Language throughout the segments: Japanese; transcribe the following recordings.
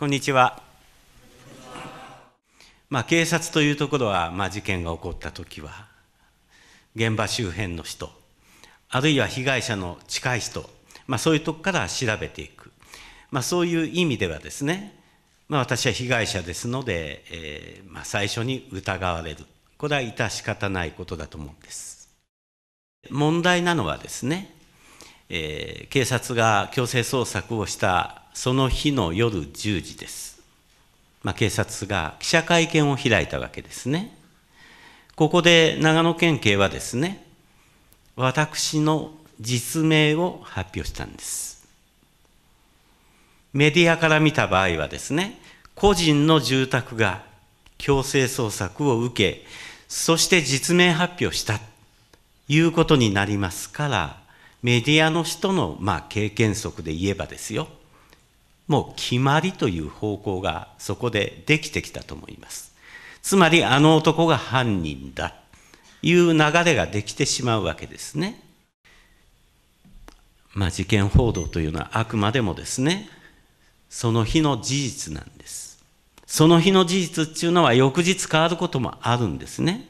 こんにちは。まあ、警察というところは、まあ、事件が起こった時は現場周辺の人あるいは被害者の近い人、まあ、そういうとこから調べていく、まあ、そういう意味ではですね、まあ、私は被害者ですので、えーまあ、最初に疑われるこれは致し方ないことだと思うんです問題なのはですね、えー、警察が強制捜索をしたその日の夜10時です、まあ、警察が記者会見を開いたわけですねここで長野県警はですね私の実名を発表したんですメディアから見た場合はですね個人の住宅が強制捜索を受けそして実名発表したということになりますからメディアの人のまあ経験則で言えばですよもう決まりという方向がそこでできてきたと思います。つまりあの男が犯人だという流れができてしまうわけですね。まあ、事件報道というのはあくまでもですねその日の事実なんです。その日の事実っていうのは翌日変わることもあるんですね。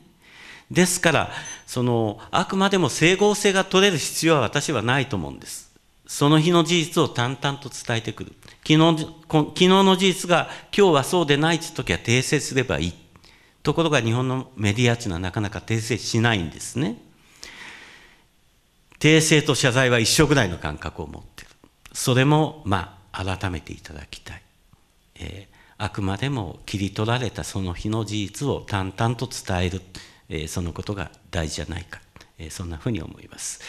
ですから、その、あくまでも整合性が取れる必要は私はないと思うんです。その日の事実を淡々と伝えてくる。昨日昨日の事実が今日はそうでないとい時は訂正すればいい。ところが日本のメディアというのはなかなか訂正しないんですね。訂正と謝罪は一緒ぐらいの感覚を持っている。それも、まあ、改めていただきたい。えー、あくまでも切り取られたその日の事実を淡々と伝える。えー、そのことが大事じゃないか。えー、そんなふうに思います。